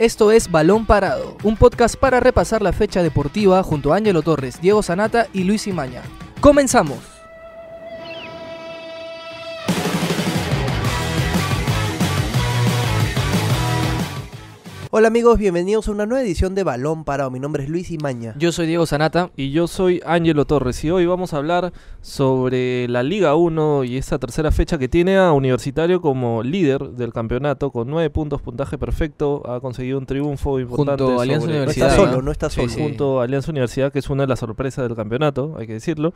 Esto es Balón Parado, un podcast para repasar la fecha deportiva junto a Ángelo Torres, Diego Sanata y Luis Imaña. ¡Comenzamos! Hola amigos, bienvenidos a una nueva edición de Balón Parado. Mi nombre es Luis Imaña. Yo soy Diego Sanata y yo soy Ángelo Torres y hoy vamos a hablar sobre la Liga 1 y esta tercera fecha que tiene a Universitario como líder del campeonato con nueve puntos, puntaje perfecto, ha conseguido un triunfo importante. Junto a Alianza Universidad. No está solo, no está solo. Junto a Alianza Universidad, que es una de las sorpresas del campeonato, hay que decirlo,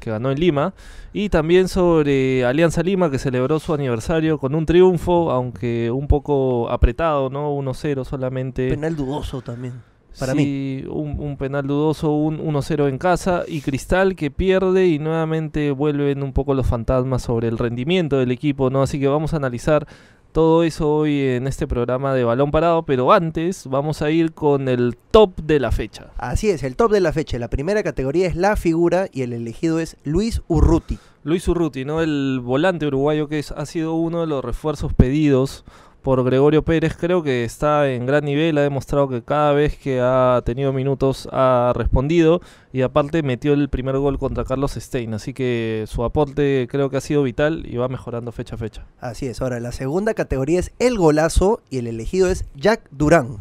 que ganó en Lima. Y también sobre Alianza Lima, que celebró su aniversario con un triunfo, aunque un poco apretado, ¿no? 1-0 Penal dudoso también. Para mí. Un, un, penal dudoso, un 1-0 en casa y Cristal que pierde y nuevamente vuelven un poco los fantasmas sobre el rendimiento del equipo, ¿no? Así que vamos a analizar todo eso hoy en este programa de balón parado, pero antes vamos a ir con el top de la fecha. Así es, el top de la fecha. La primera categoría es la figura y el elegido es Luis Urruti. Luis Urruti, ¿no? El volante uruguayo que ha sido uno de los refuerzos pedidos por Gregorio Pérez. Creo que está en gran nivel, ha demostrado que cada vez que ha tenido minutos ha respondido y aparte metió el primer gol contra Carlos Stein. Así que su aporte creo que ha sido vital y va mejorando fecha a fecha. Así es, ahora la segunda categoría es el golazo y el elegido es Jack Durán.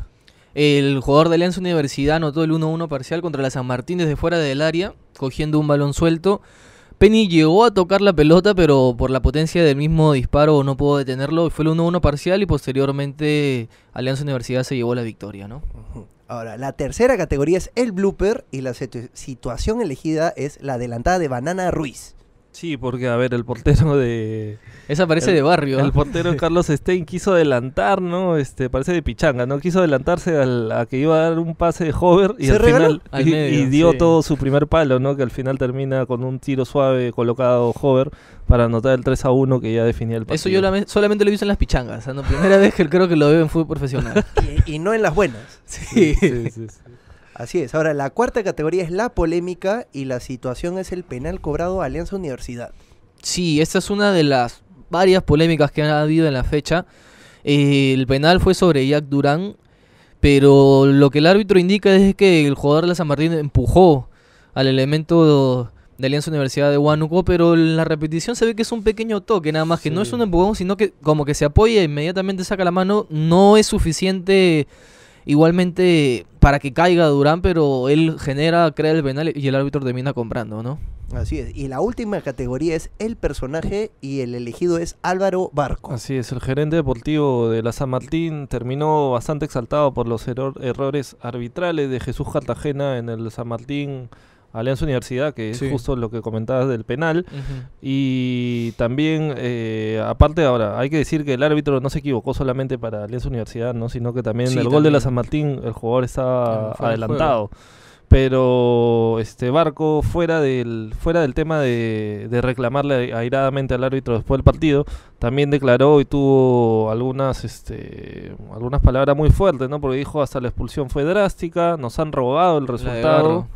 El jugador de Lens Universidad anotó el 1-1 parcial contra la San Martín desde fuera del área, cogiendo un balón suelto. Benny llegó a tocar la pelota, pero por la potencia del mismo disparo no pudo detenerlo. Fue el 1-1 parcial y posteriormente Alianza Universidad se llevó la victoria, ¿no? Ahora, la tercera categoría es el blooper y la situación elegida es la adelantada de Banana Ruiz. Sí, porque, a ver, el portero de... Esa parece de barrio. El portero Carlos Stein quiso adelantar, ¿no? Este, parece de pichanga, ¿no? Quiso adelantarse al, a que iba a dar un pase de hover y al final... y, dio todo su primer palo, ¿no? Que al final termina con un tiro suave colocado hover para anotar el 3 a 1 que ya definía el partido. Eso yo solamente lo hice en las pichangas, ¿no? Primera vez que creo que lo veo en fútbol profesional. y, y, no en las buenas. sí. sí, sí Así es. Ahora, la cuarta categoría es la polémica y la situación es el penal cobrado a Alianza Universidad. Sí, esta es una de las varias polémicas que ha habido en la fecha. Eh, el penal fue sobre Jack Durán, pero lo que el árbitro indica es que el jugador de la San Martín empujó al elemento de Alianza Universidad de Huánuco, pero en la repetición se ve que es un pequeño toque, nada más que no es un empujón, sino que como que se apoya e inmediatamente saca la mano, no es suficiente Igualmente, para que caiga Durán, pero él genera, crea el penal y el árbitro termina comprando, ¿no? Así es. Y la última categoría es el personaje y el elegido es Álvaro Barco. Así es, el gerente deportivo de la San Martín terminó bastante exaltado por los errores arbitrales de Jesús Cartagena en el San Martín Alianza Universidad, que es justo lo que comentabas del penal. Y también, eh, aparte ahora, hay que decir que el árbitro no se equivocó solamente para Alianza Universidad, ¿no? sino que también el gol de la San Martín, el jugador estaba ah, adelantado pero este Barco, fuera del, fuera del tema de, reclamarle airadamente al árbitro después del partido, también declaró y tuvo algunas, este, algunas palabras muy fuertes, ¿no? Porque dijo hasta la expulsión fue drástica, nos han robado el resultado,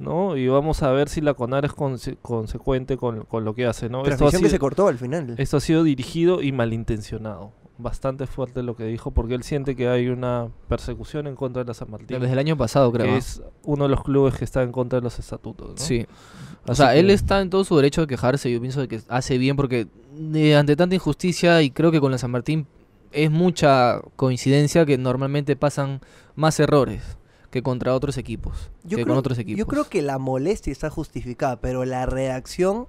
¿no? Y vamos a ver si la CONAR es consecuente con, lo que hace, ¿no? que se cortó al final. Esto ha sido dirigido y malintencionado bastante fuerte lo que dijo, porque él siente que hay una persecución en contra de la San Martín. Desde el año pasado, creo. es uno de los clubes que está en contra de los estatutos. Sí. O sea, él está en todo su derecho de quejarse. Yo pienso que hace bien porque eh, ante tanta injusticia y creo que con la San Martín es mucha coincidencia que normalmente pasan más errores que contra otros equipos. Yo creo, con otros equipos. Yo creo que la molestia está justificada, pero la reacción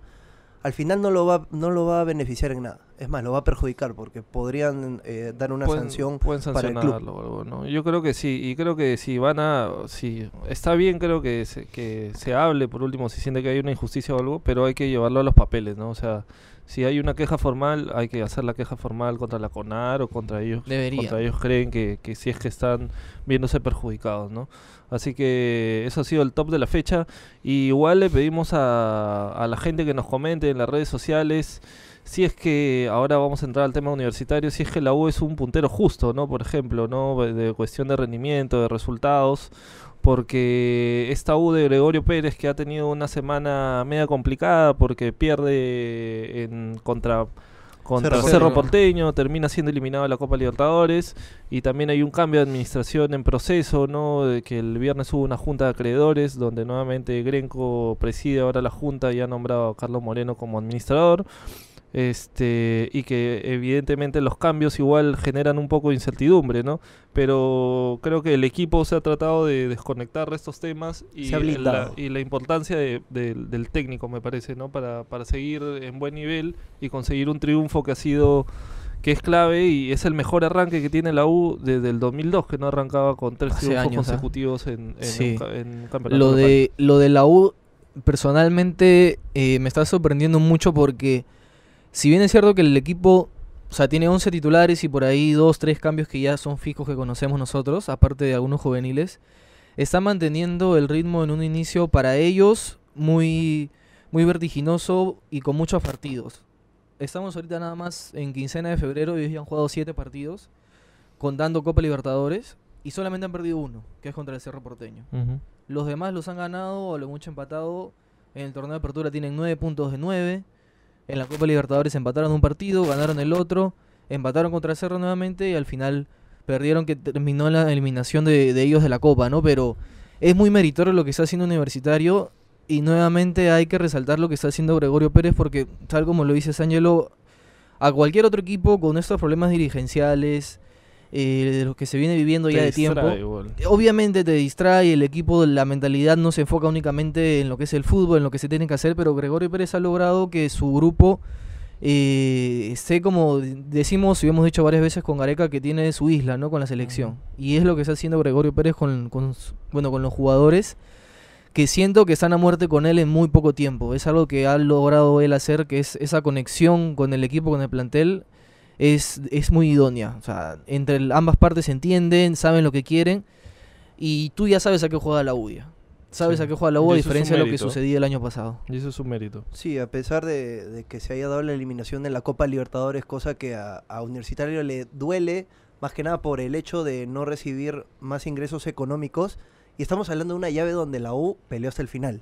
al final no lo va, no lo va a beneficiar en nada. Es más, lo va a perjudicar porque podrían eh, dar una sanción pueden sancionarlo para el Yo creo que sí, y creo que si van a... Si, está bien, creo que se, que se hable, por último, si siente que hay una injusticia o algo, pero hay que llevarlo a los papeles, ¿no? O sea, si hay una queja formal, hay que hacer la queja formal contra la CONAR o contra ellos. Contra ellos creen que, que si es que están viéndose perjudicados, ¿no? Así que eso ha sido el top de la fecha. igual le pedimos a, a la gente que nos comente en las redes sociales si es que, ahora vamos a entrar al tema universitario, si es que la U es un puntero justo, ¿no? Por ejemplo, ¿no? De cuestión de rendimiento, de resultados, porque esta U de Gregorio Pérez que ha tenido una semana media complicada porque pierde en contra contra Cerro, Cerro, Porteño, termina siendo eliminado de la Copa Libertadores y también hay un cambio de administración en proceso, ¿no? De que el viernes hubo una junta de acreedores donde nuevamente Grenco preside ahora la junta y ha nombrado a Carlos Moreno como administrador. Este, y que evidentemente los cambios igual generan un poco de incertidumbre, ¿no? Pero creo que el equipo se ha tratado de desconectar estos temas y, la, importancia de, del técnico, me parece, ¿no? Para, para seguir en buen nivel y conseguir un triunfo que ha sido que es clave y es el mejor arranque que tiene la U desde el 2002, que no arrancaba con tres triunfos ¿ah? consecutivos en, en, campeonato. Lo de, lo de la U, personalmente, eh, me está sorprendiendo mucho porque si bien es cierto que el equipo, o sea, tiene 11 titulares y por ahí dos, tres cambios que ya son fijos que conocemos nosotros, aparte de algunos juveniles, está manteniendo el ritmo en un inicio para ellos muy, muy vertiginoso y con muchos partidos. Estamos ahorita nada más en quincena de febrero y ya han jugado 7 partidos, contando Copa Libertadores, y solamente han perdido uno, que es contra el Cerro Porteño. Los demás los han ganado o lo mucho empatado. En el torneo de apertura tienen 9 puntos de 9. En la Copa Libertadores empataron un partido, ganaron el otro, empataron contra Cerro nuevamente y al final perdieron que terminó la eliminación de, ellos de la Copa, ¿no? Pero es muy meritorio lo que está haciendo Universitario y nuevamente hay que resaltar lo que está haciendo Gregorio Pérez porque tal como lo dice Sángelo, a cualquier otro equipo con estos problemas dirigenciales, eh, de lo que se viene viviendo ya de tiempo. Obviamente te distrae, el equipo, la mentalidad no se enfoca únicamente en lo que es el fútbol, en lo que se tiene que hacer, pero Gregorio Pérez ha logrado que su grupo eh, como decimos y hemos dicho varias veces con Gareca que tiene su isla, ¿no? Con la selección. Y es lo que está haciendo Gregorio Pérez con, con, bueno, con los jugadores que siento que están a muerte con él en muy poco tiempo. Es algo que ha logrado él hacer, que es esa conexión con el equipo, con el plantel, es, es muy idónea. O sea, entre ambas partes se entienden, saben lo que quieren y tú ya sabes a qué juega la ya. Sabes a qué juega la U a diferencia de lo que sucedía el año pasado. Y eso es un mérito. Sí, a pesar de, que se haya dado la eliminación en la Copa Libertadores, cosa que a, Universitario le duele, más que nada por el hecho de no recibir más ingresos económicos. Y estamos hablando de una llave donde la U peleó hasta el final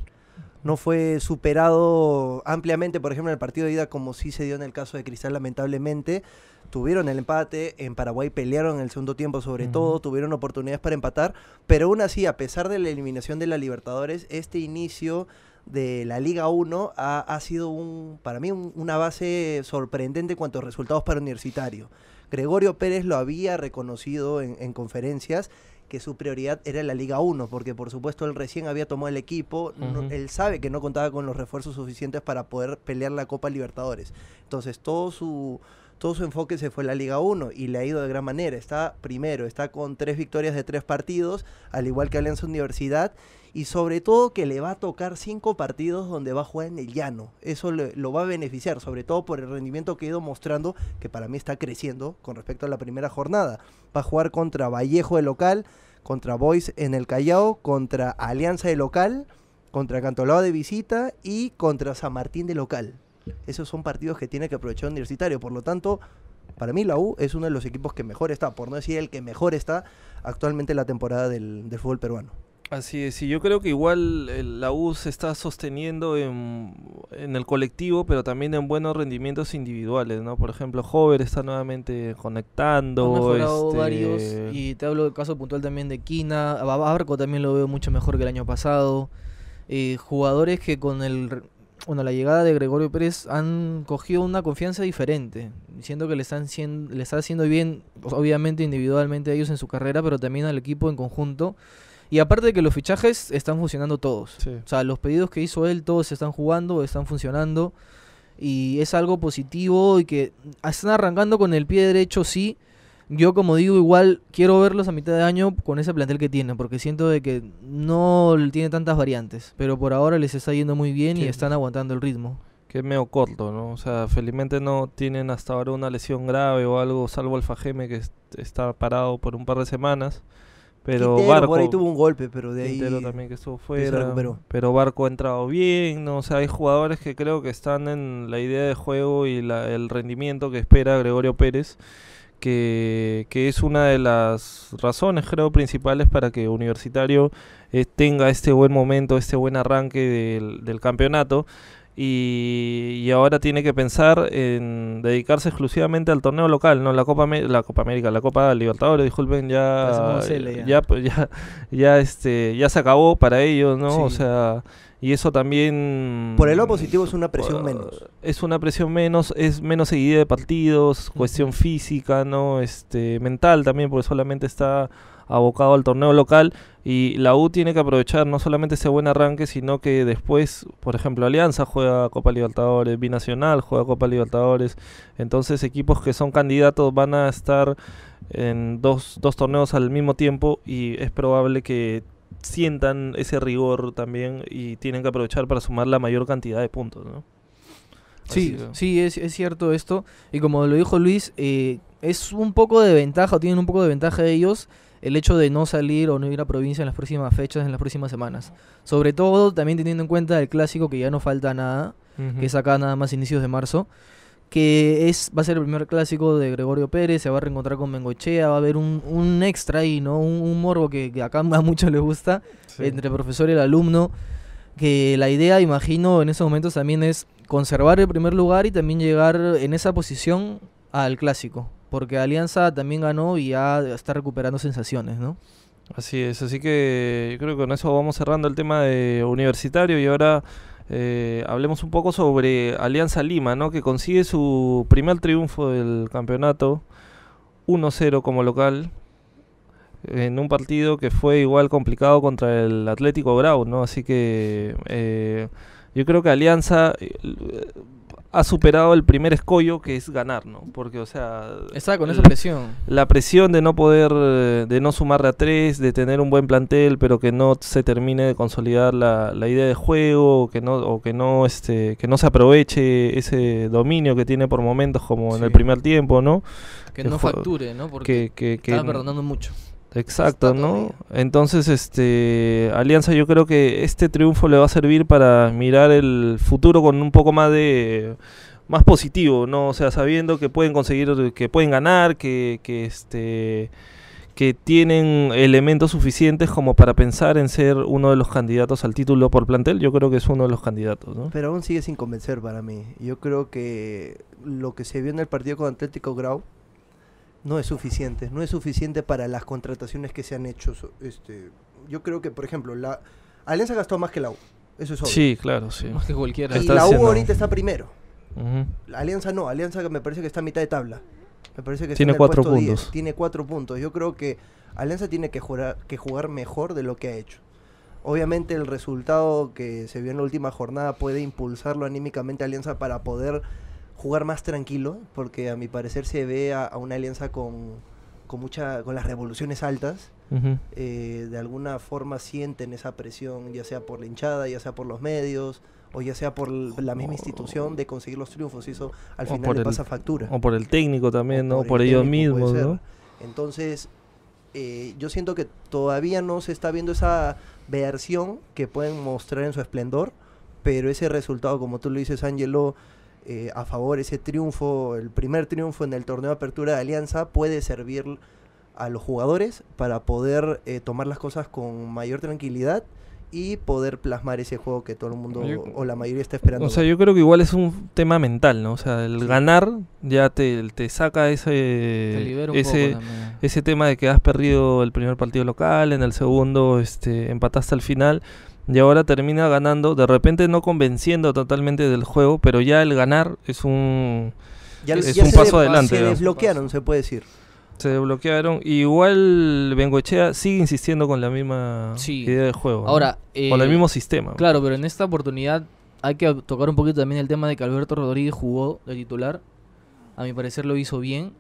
no fue superado ampliamente, por ejemplo, en el partido de ida, como sí se dio en el caso de Cristal, lamentablemente. Tuvieron el empate, en Paraguay pelearon en el segundo tiempo sobre todo, tuvieron oportunidades para empatar, pero aún así, a pesar de la eliminación de la Libertadores, este inicio de la Liga 1 ha, sido un, para mí una base sorprendente en cuanto a resultados para Universitario. Gregorio Pérez lo había reconocido en conferencias que su prioridad era la Liga 1, porque por supuesto él recién había tomado el equipo, él sabe que no contaba con los refuerzos suficientes para poder pelear la Copa Libertadores. Entonces todo su todo su enfoque se fue a la Liga 1 y le ha ido de gran manera. Está primero, está con tres victorias de tres partidos, al igual que Alianza Universidad, y sobre todo que le va a tocar cinco partidos donde va a jugar en el llano. Eso lo va a beneficiar, sobre todo por el rendimiento que ha ido mostrando, que para mí está creciendo con respecto a la primera jornada. Va a jugar contra Vallejo de local, contra Boys en el Callao, contra Alianza de local, contra Cantolao de visita y contra San Martín de local. Esos son partidos que tiene que aprovechar Universitario. Por lo tanto, para mí la U es uno de los equipos que mejor está, por no decir el que mejor está actualmente en la temporada del, fútbol peruano. Así es, y yo creo que igual eh, la U se está sosteniendo en, el colectivo, pero también en buenos rendimientos individuales, ¿no? Por ejemplo, Hover está nuevamente conectando. Este, varios, y te hablo del caso puntual también de Quina, a también lo veo mucho mejor que el año pasado. Eh, jugadores que con el bueno, la llegada de Gregorio Pérez han cogido una confianza diferente, diciendo que le están siendo, le está haciendo bien, pues, obviamente individualmente a ellos en su carrera, pero también al equipo en conjunto. Y aparte de que los fichajes están funcionando todos. O sea, los pedidos que hizo él, todos se están jugando, están funcionando. Y es algo positivo y que están arrancando con el pie derecho, sí, yo, como digo, igual quiero verlos a mitad de año con ese plantel que tienen, porque siento de que no tiene tantas variantes, pero por ahora les está yendo muy bien y están aguantando el ritmo. Que es medio corto, ¿no? O sea, felizmente no tienen hasta ahora una lesión grave o algo, salvo el Fajeme que está parado por un par de semanas. Pero Barco. ahí tuvo un golpe, pero de también que estuvo Pero Barco ha entrado bien, ¿no? O sea, hay jugadores que creo que están en la idea de juego y el rendimiento que espera Gregorio Pérez que, es una de las razones, creo, principales para que Universitario eh, tenga este buen momento, este buen arranque del, campeonato. Y, ahora tiene que pensar en dedicarse exclusivamente al torneo local, no la Copa la Copa América, la Copa Libertadores, disculpen, ya ya. Pues, ya. ya este ya se acabó para ellos, ¿no? O sea, y eso también... Por el lado positivo es una presión menos. Es una presión menos, es menos seguida de partidos, cuestión física, ¿no? Este, mental también, porque solamente está abocado al torneo local y la U tiene que aprovechar no solamente ese buen arranque, sino que después, por ejemplo, Alianza juega Copa Libertadores, Binacional juega Copa Libertadores, entonces equipos que son candidatos van a estar en dos, dos torneos al mismo tiempo y es probable que sientan ese rigor también y tienen que aprovechar para sumar la mayor cantidad de puntos, ¿no? Sí, sí, es, cierto esto. Y como lo dijo Luis, eh, es un poco de ventaja, o tienen un poco de ventaja ellos el hecho de no salir o no ir a provincia en las próximas fechas, en las próximas semanas. Sobre todo también teniendo en cuenta el clásico que ya no falta nada, que es acá nada más inicios de marzo que es, va a ser el primer clásico de Gregorio Pérez, se va a reencontrar con Mengochea, va a haber un, extra ahí, ¿no? Un, morbo que, acá a muchos les gusta, entre profesor y el alumno, que la idea, imagino, en esos momentos también es conservar el primer lugar y también llegar en esa posición al clásico, porque Alianza también ganó y ya está recuperando sensaciones, ¿no? Así es, así que yo creo que con eso vamos cerrando el tema de universitario y ahora eh, hablemos un poco sobre Alianza Lima, ¿no? que consigue su primer triunfo del campeonato, 1-0 como local, en un partido que fue igual complicado contra el Atlético Grau, ¿no? Así que eh, yo creo que Alianza eh, ha superado el primer escollo que es ganar, ¿no? Porque, o sea... Está con esa presión. La presión de no poder, de no sumarle a tres, de tener un buen plantel, pero que no se termine de consolidar la, idea de juego, que no, o que no, este, que no se aproveche ese dominio que tiene por momentos como en el primer tiempo, ¿no? Que, no facture, ¿no? Porque está perdonando mucho. Exacto, ¿no? Entonces, este Alianza yo creo que este triunfo le va a servir para mirar el futuro con un poco más de más positivo, ¿no? O sea, sabiendo que pueden conseguir, que pueden ganar, que, que este, que tienen elementos suficientes como para pensar en ser uno de los candidatos al título por plantel, yo creo que es uno de los candidatos. ¿no? Pero aún sigue sin convencer para mí. Yo creo que lo que se vio en el partido con Atlético Grau no es suficiente. No es suficiente para las contrataciones que se han hecho. Este, yo creo que, por ejemplo, la Alianza gastó más que la U. Eso es obvio. Sí, claro, sí. Más que cualquiera. Y la U ahorita está primero. Alianza no. Alianza me parece que está a mitad de tabla. Me parece que tiene cuatro puntos. Tiene cuatro puntos. Yo creo que Alianza tiene que jugar, que jugar mejor de lo que ha hecho. Obviamente el resultado que se vio en la última jornada puede impulsarlo anímicamente a Alianza para poder jugar más tranquilo, porque a mi parecer se ve a, una alianza con, con, mucha, con las revoluciones altas. Eh, de alguna forma sienten esa presión, ya sea por la hinchada, ya sea por los medios, o ya sea por la misma institución de conseguir los triunfos. Y eso al final le pasa factura. O por el técnico también, o ¿no? por, ellos mismos, ¿no? Entonces, eh, yo siento que todavía no se está viendo esa versión que pueden mostrar en su esplendor, pero ese resultado, como tú lo dices, Angelo, eh, a favor ese triunfo, el primer triunfo en el torneo de apertura de Alianza, puede servir a los jugadores para poder eh, tomar las cosas con mayor tranquilidad y poder plasmar ese juego que todo el mundo o la mayoría está esperando. O sea, yo creo que igual es un tema mental, ¿no? O sea, el ganar ya te, saca ese ese, ese tema de que has perdido el primer partido local, en el segundo este empataste al final y ahora termina ganando, de repente no convenciendo totalmente del juego, pero ya el ganar es un, un paso adelante. Se desbloquearon, se puede decir. Se desbloquearon. igual Bengochea sigue insistiendo con la misma idea de juego. Ahora, con el eh, mismo sistema. Claro, pero en esta oportunidad hay que tocar un poquito también el tema de que Alberto Rodríguez jugó de titular. A mi parecer lo hizo bien.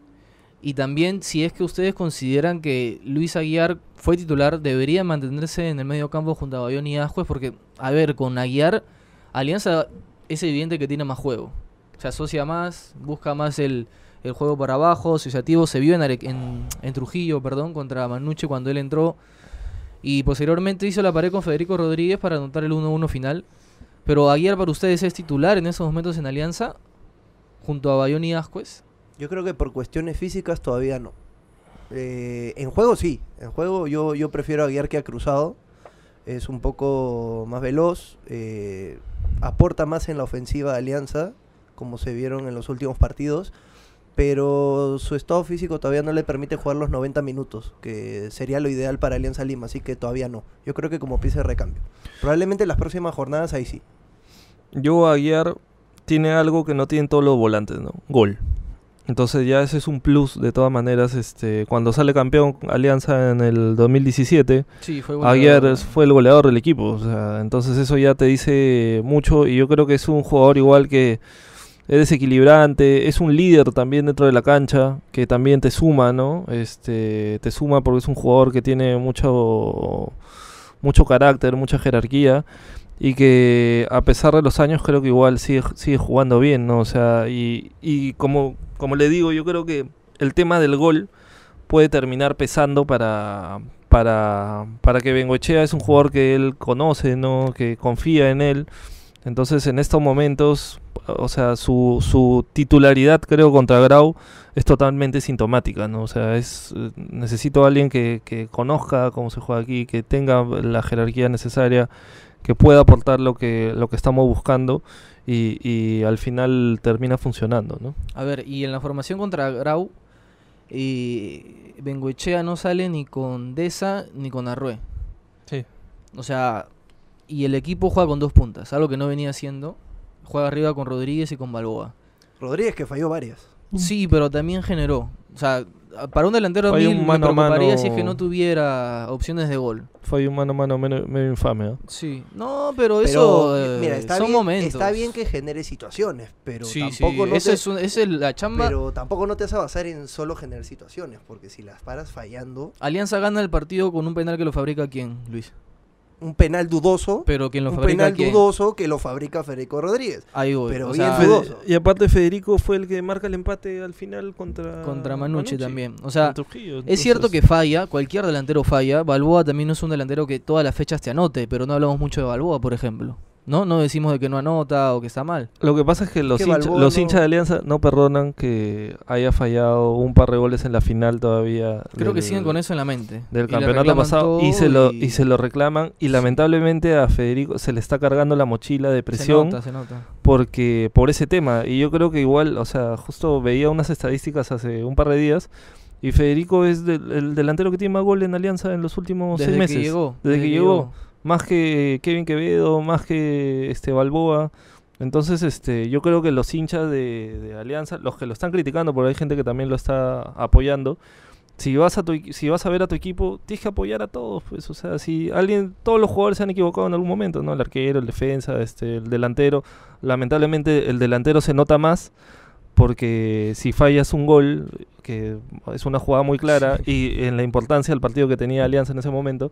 Y también, si es que ustedes consideran que Luis Aguiar fue titular, debería mantenerse en el medio campo junto a Bayón y Ascuez, porque, a ver, con Aguiar, Alianza es evidente que tiene más juego. Se asocia más, busca más el, juego para abajo, asociativo. Se vio en, en, Trujillo, perdón, contra Manuche cuando él entró. Y posteriormente hizo la pared con Federico Rodríguez para anotar el 1-1 final. Pero Aguiar para ustedes es titular en esos momentos en Alianza, junto a Bayón y Ascuez. Yo creo que por cuestiones físicas todavía no. Eh, en juego sí, en juego yo, yo prefiero a Guiar que ha Cruzado. Es un poco más veloz, eh, aporta más en la ofensiva de Alianza, como se vieron en los últimos partidos, pero su estado físico todavía no le permite jugar los 90 minutos, que sería lo ideal para Alianza Lima, así que todavía no. Yo creo que como pieza de recambio. Probablemente en las próximas jornadas ahí sí. Yo a tiene algo que no tienen todos los volantes, ¿no? Gol. Entonces ya ese es un plus de todas maneras. Este, cuando sale campeón Alianza en el 2017, sí, fue Aguiar fue el goleador del equipo. entonces eso ya te dice mucho y yo creo que es un jugador igual que es desequilibrante, es un líder también dentro de la cancha, que también te suma, ¿no? Este, te suma porque es un jugador que tiene mucho, mucho carácter, mucha jerarquía y que a pesar de los años creo que igual sigue, sigue jugando bien, ¿no? O sea, y, y como, como le digo, yo creo que el tema del gol puede terminar pesando para, para, para que Bengochea es un jugador que él conoce, ¿no? Que confía en él. Entonces en estos momentos, o sea, su, su titularidad creo contra Grau es totalmente sintomática, ¿no? O sea, es, necesito a alguien que conozca cómo se juega aquí, que tenga la jerarquía necesaria que pueda aportar lo que, lo que estamos buscando y, y, al final termina funcionando, ¿no? A ver, y en la formación contra Grau, y Bengoechea no sale ni con Deza ni con Arrué. Sí. O sea, y el equipo juega con dos puntas, algo que no venía haciendo. Juega arriba con Rodríguez y con Balboa. Rodríguez que falló varias. Sí, pero también generó. O sea, para un delantero Fue un mano me si es que no tuviera opciones de gol. Fue un mano a mano medio, infame, Sí. No, pero, eso eh, eh, está son bien, momentos. Está bien que genere situaciones, pero tampoco no es, la chamba. Pero tampoco no te vas a basar en solo generar situaciones, porque si las paras fallando... Alianza gana el partido con un penal que lo fabrica quién, Luis? un penal dudoso. Pero lo un penal dudoso que lo fabrica Federico Rodríguez. Ahí voy. Pero bien dudoso. Y aparte, Federico fue el que marca el empate al final contra. Contra Manucci, también. O sea, es cierto que falla, cualquier delantero falla. Balboa también no es un delantero que todas las fechas te anote, pero no hablamos mucho de Balboa, por ejemplo. ¿no? No decimos de que no anota o que está mal. Lo que pasa es que los, los hinchas de Alianza no perdonan que haya fallado un par de goles en la final todavía. Creo que siguen con eso en la mente. Del campeonato pasado y se, lo, y... se lo reclaman. Y lamentablemente a Federico se le está cargando la mochila de presión. Se nota, se nota. Porque, por ese tema. Y yo creo que igual, o sea, justo veía unas estadísticas hace un par de días. Y Federico es el delantero que tiene más goles en Alianza en los últimos seis meses. Que llegó, desde, que llegó más que Kevin Quevedo, más que este Balboa. Entonces, este, yo creo que los hinchas de, Alianza, los que lo están criticando, porque hay gente que también lo está apoyando, si vas a tu, si vas a ver a tu equipo, tienes que apoyar a todos, pues, o sea, si alguien, todos los jugadores se han equivocado en algún momento, ¿no? El arquero, el defensa, este, el delantero, lamentablemente el delantero se nota más porque si fallas un gol, que es una jugada muy clara y en la importancia del partido que tenía Alianza en ese momento.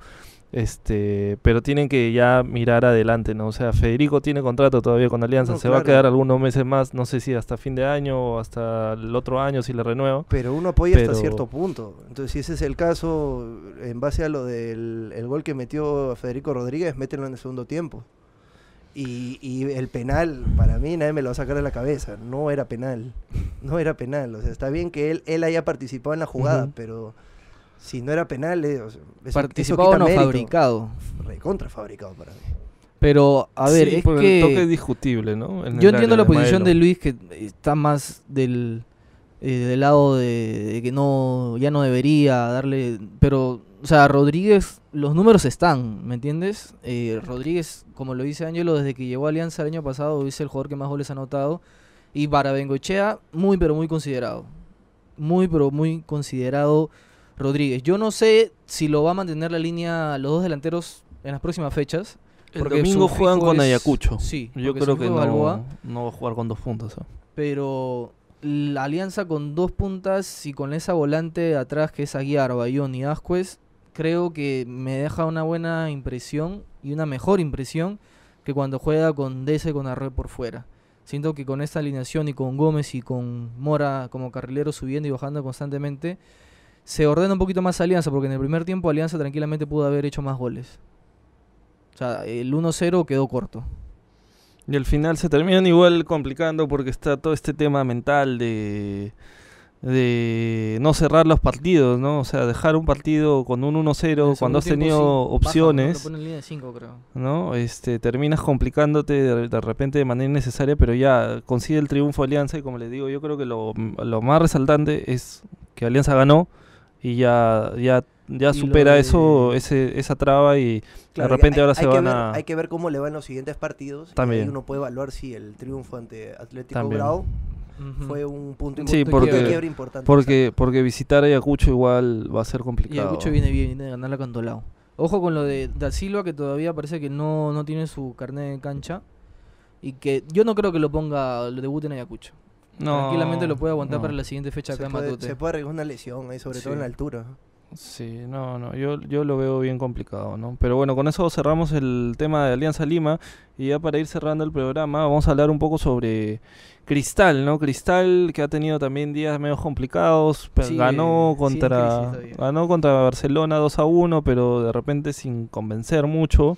Este, pero tienen que ya mirar adelante, ¿no? O sea, Federico tiene contrato todavía con Alianza, se va a quedar algunos meses más, no sé si hasta fin de año o hasta el otro año si le renuevo. Pero uno apoya hasta cierto punto. Entonces, si ese es el caso, en base a lo del gol que metió Federico Rodríguez, mételo en el segundo tiempo. Y, y, el penal, para mí, nadie me lo va a sacar de la cabeza. No era penal no era penal. O sea, está bien que él, él haya participado en la jugada, pero si no era penal, eh, o participado no fabricado. para mí. Pero, a ver, es que. discutible, ¿no? yo entiendo la posición de Luis que está más del, eh, del lado de, que no ya no debería darle. Pero, o sea, Rodríguez, los números están, ¿me entiendes? Eh, Rodríguez, como lo dice Ángelo, desde que llegó Alianza el año pasado, es el jugador que más goles ha anotado. Y para Bengochea, muy pero muy considerado. Muy pero muy considerado Rodríguez. Yo no sé si lo va a mantener la línea los dos delanteros en las próximas fechas. Porque el domingo juegan con Ayacucho. Sí, yo creo que no, no, va a jugar con dos puntas. ¿eh? Pero la alianza con dos puntas y con esa volante atrás que es Aguiar, Bayón y Ascuez, creo que me deja una buena impresión y una mejor impresión que cuando juega con Dese y con Arroyo por fuera. Siento que con esta alineación y con Gómez y con Mora como carrilero subiendo y bajando constantemente, se ordena un poquito más Alianza, porque en el primer tiempo Alianza tranquilamente pudo haber hecho más goles. O sea, el 1-0 quedó corto. Y al final se termina igual complicando porque está todo este tema mental de de no cerrar los partidos, ¿no? O sea, dejar un partido con un 1-0 cuando has tenido opciones, ¿no? Este, terminas complicándote de, repente de manera innecesaria, pero ya consigue el triunfo Alianza y como le digo, yo creo que lo, lo más resaltante es que Alianza ganó y ya ya ya supera eso ese, esa traba y de repente ahora se van a hay que ver cómo le van los siguientes partidos también uno puede evaluar si el triunfo ante Atlético también fue un punto, de quiebre importante. Porque, porque visitar Ayacucho igual va a ser complicado. Ayacucho viene bien, viene a ganar la cantolao. Ojo con lo de Da Silva, que todavía parece que no, no tiene su carnet de cancha. Y que yo no creo que lo ponga, lo debute en Ayacucho. Tranquilamente lo puede aguantar para la siguiente fecha se acá en Matute. Se puede arreglar una lesión ahí, sobre todo en la altura. Sí, no, no, yo, yo lo veo bien complicado, ¿no? Pero bueno, con eso cerramos el tema de Alianza Lima y ya para ir cerrando el programa vamos a hablar un poco sobre Cristal, ¿no? Cristal que ha tenido también días medio complicados, pero ganó contra contra Barcelona 2 a 1, pero de repente sin convencer mucho.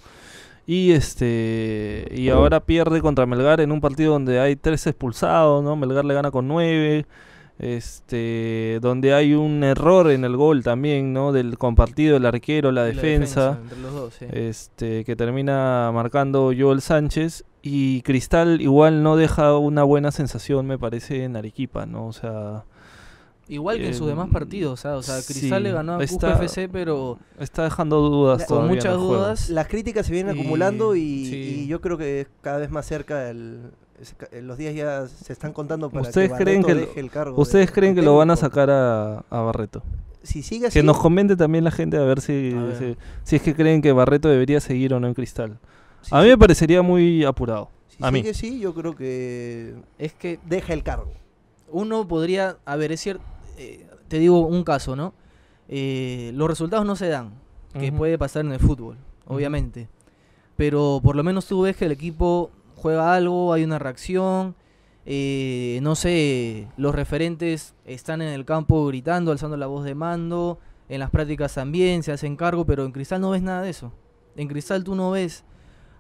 Y este y ahora pierde contra Melgar en un partido donde hay tres expulsados, ¿no? Melgar le gana con nueve este donde hay un error en el gol también no del compartido el arquero la defensa, este que termina marcando Joel Sánchez y Cristal igual no deja una buena sensación me parece en Arequipa no o sea Igual que en sus em, demás partidos, o sea, Cristal le ganó a FC, pero... Está dejando dudas. muchas dudas. Las críticas se vienen acumulando y, yo creo que es cada vez más cerca del eh, los días ya se están contando para que creen deje el cargo. ¿Ustedes creen que lo van a sacar a, Barreto? Si sigue que nos comente también la gente a ver si, Si, es que creen que Barreto debería seguir o no en Cristal. a mí me parecería muy apurado. Si a mí. que sí, yo creo que es que deja el cargo. Uno podría, a ver, es cierto, eh, te digo un caso, ¿no? Eh, los resultados no se dan, que puede pasar en el fútbol, obviamente. Pero por lo menos tú ves que el equipo juega algo, hay una reacción. Eh, no sé, los referentes están en el campo gritando, alzando la voz de mando, en las prácticas también se hacen cargo, pero en Cristal no ves nada de eso. En Cristal tú no ves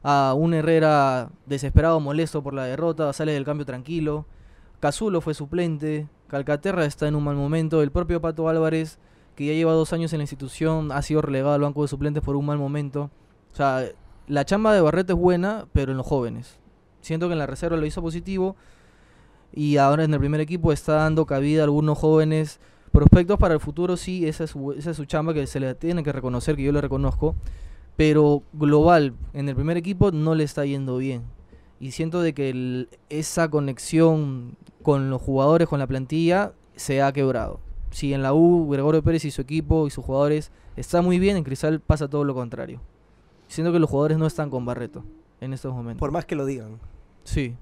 a un Herrera desesperado, molesto por la derrota, sale del cambio tranquilo. Cazulo fue suplente, Calcaterra está en un mal momento, el propio Pato Álvarez, que ya lleva dos años en la institución, ha sido relegado al banco de suplentes por un mal momento. O sea, la chamba de Barreto es buena, pero en los jóvenes. Siento que en la reserva lo hizo positivo y ahora en el primer equipo está dando cabida a algunos jóvenes prospectos para el futuro, sí, esa es, su, chamba que se le tiene que reconocer, que yo le reconozco, pero global, en el primer equipo no le está yendo bien. Y siento de que esa conexión con los jugadores, con la plantilla, se ha quebrado. Si en la U Gregorio Pérez y su equipo y sus jugadores está muy bien, en Cristal pasa todo lo contrario. Siento que los jugadores no están con Barreto en estos momentos. Por más que lo digan. Sí.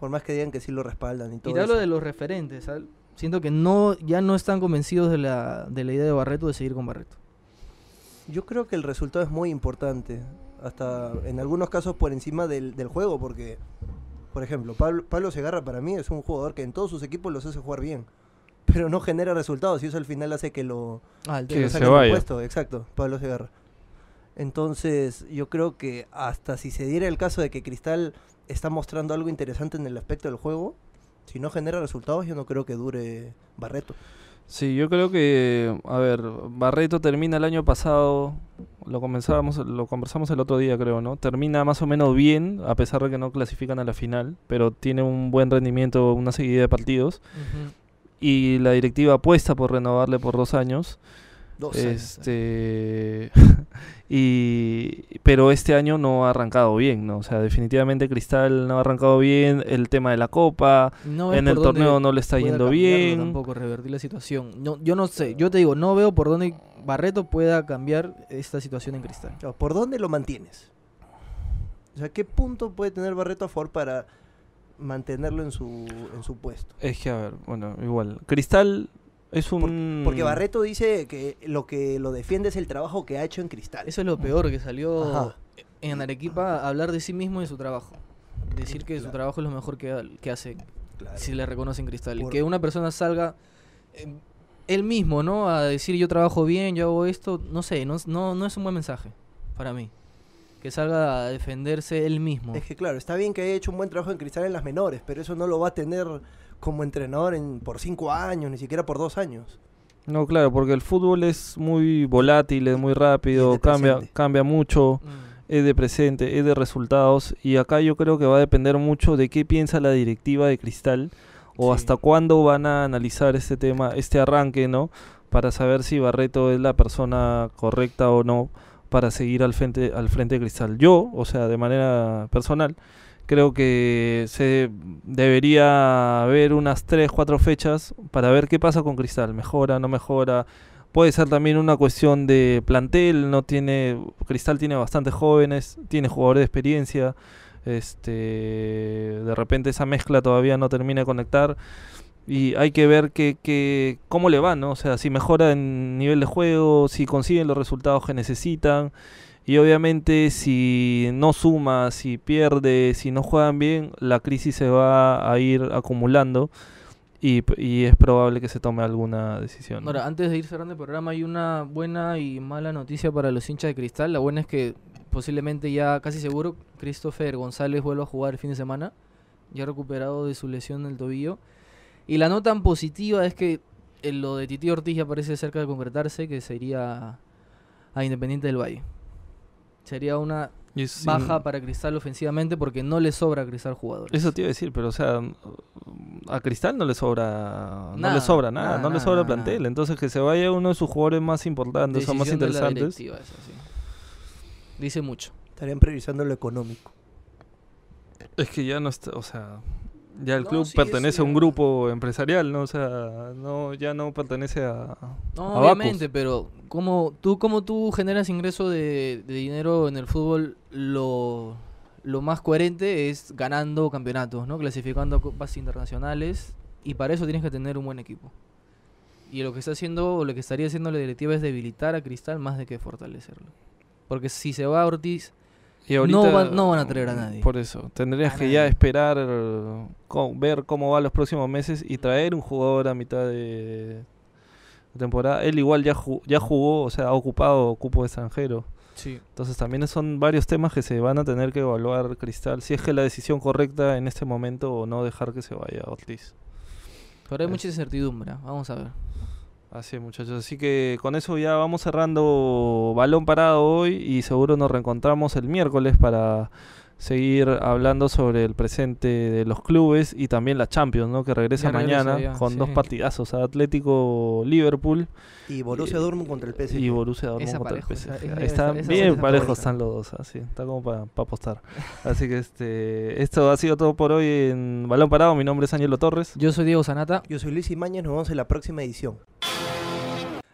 Por más que digan que sí lo respaldan y todo. Y te hablo de los referentes. Siento que no, ya no están convencidos de la, de la idea de Barreto de seguir con Barreto. Yo creo que el resultado es muy importante. Hasta en algunos casos por encima del, juego, porque, por ejemplo, Pablo, Segarra para mí es un jugador que en todos sus equipos los hace jugar bien pero no genera resultados y eso al final hace que lo, ah, que, se vaya. Exacto, Pablo Segarra. Entonces, yo creo que hasta si se diera el caso de que Cristal está mostrando algo interesante en el aspecto del juego, si no genera resultados, yo no creo que dure Barreto. Sí, yo creo que, a ver, Barreto termina el año pasado, lo comenzábamos, lo conversamos el otro día, creo, ¿no? Termina más o menos bien, a pesar de que no clasifican a la final, pero tiene un buen rendimiento, una seguida de partidos. Y la directiva apuesta por renovarle por dos años este, pero este año no ha arrancado bien, ¿no? O sea, definitivamente Cristal no ha arrancado bien. El tema de la Copa, en el torneo no le está yendo bien. Tampoco revertir la situación. No, yo no sé, yo te digo, no veo por dónde Barreto pueda cambiar esta situación en Cristal. ¿Por dónde lo mantienes? O sea, ¿qué punto puede tener Barreto a favor para mantenerlo en su, en su puesto? Es que, a ver, bueno, igual. Cristal es un... porque Barreto dice que lo que lo defiende es el trabajo que ha hecho en Cristal. Eso es lo peor, que salió en Arequipa hablar de sí mismo y de su trabajo. Decir que su trabajo es lo mejor que, que hace, si le reconocen Cristal. Que una persona salga em, él mismo, ¿no? A decir yo trabajo bien, yo hago esto, no sé, no, no, no es un buen mensaje para mí que salga a defenderse él mismo. Es que claro, está bien que haya hecho un buen trabajo en Cristal en las menores, pero eso no lo va a tener como entrenador por cinco años, ni siquiera por dos años. No, claro, porque el fútbol es muy volátil, es muy rápido, cambia, cambia mucho, mm. es de presente, es de resultados, y acá yo creo que va a depender mucho de qué piensa la directiva de Cristal o hasta cuándo van a analizar este tema, este arranque, ¿no? Para saber si Barreto es la persona correcta o no para seguir al frente, al frente de Cristal. Yo, o sea, de manera personal, creo que se debería haber unas 3, 4 fechas para ver qué pasa con Cristal. ¿Mejora, no mejora? Puede ser también una cuestión de plantel, no tiene Cristal tiene bastantes jóvenes, tiene jugadores de experiencia. Este, de repente esa mezcla todavía no termina de conectar. Y hay que ver que, cómo le va, ¿no? O sea, si mejora en nivel de juego, si consiguen los resultados que necesitan. Y obviamente si no suma, si pierde, si no juegan bien, la crisis se va a ir acumulando y, es probable que se tome alguna decisión. Ahora, antes de ir cerrando el programa, hay una buena y mala noticia para los hinchas de Cristal. La buena es que posiblemente ya casi seguro Christopher González vuelva a jugar el fin de semana, ya recuperado de su lesión del tobillo. Y la nota tan positiva es que eh, lo de Titi Ortiz ya parece cerca de concretarse, que sería a Independiente del Valle. Sería una baja para Cristal ofensivamente porque no le sobra a Cristal jugadores. Eso te iba a decir, pero o sea, a Cristal no le sobra nada, no le sobra nada, no le sobra plantel. Entonces que se vaya uno de sus jugadores más importantes o más interesantes. Dice mucho. Estarían priorizando lo económico. Es que ya no está, o sea, ya el club pertenece a un grupo empresarial, ¿no? O sea, no, ya no pertenece a. No, obviamente, pero como tú, como tú generas ingreso de, dinero en el fútbol, lo, más coherente es ganando campeonatos, ¿no? Clasificando copas internacionales. Y para eso tienes que tener un buen equipo. Y lo que está haciendo, o lo que estaría haciendo la directiva es debilitar a Cristal más de que fortalecerlo. Porque si se va a Ortiz, no, van, a traer a nadie. Por eso, tendrías que ya esperar, ver cómo va los próximos meses y traer un jugador a mitad de temporada. Él igual ya, jugó, ya jugó, o sea, ha ocupado cupo extranjero. Sí. Entonces también son varios temas que se van a tener que evaluar Cristal, si es que la decisión correcta en este momento o no dejar que se vaya Ortiz. Pero hay mucha incertidumbre, ¿ah? vamos a ver. Así muchachos. Así que con eso ya vamos cerrando balón parado hoy y seguro nos reencontramos el miércoles para seguir hablando sobre el presente de los clubes y también la Champions, ¿no? Que regresa mañana con dos partidazos, Atlético Liverpool y Borussia Dortmund contra el PSG. Y Borussia Dortmund contra el PSG. están bien parejos están los dos, así, ah, está como para apostar. así que este esto ha sido todo por hoy en Balón Parado. Mi nombre es Ángelo Torres. Yo soy Diego Sanata. Yo soy Luis Imañez, nos vemos en la próxima edición.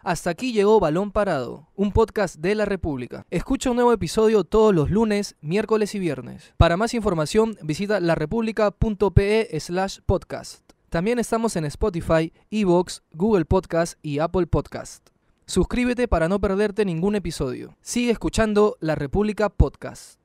Hasta aquí llegó Balón Parado, un podcast de la República. Escucha un nuevo episodio todos los lunes, miércoles y viernes. Para más información, visita larepublica.pe/slash podcast. También estamos en Spotify, Evox, Google Podcast y Apple Podcast. Suscríbete para no perderte ningún episodio. Sigue escuchando La República Podcast.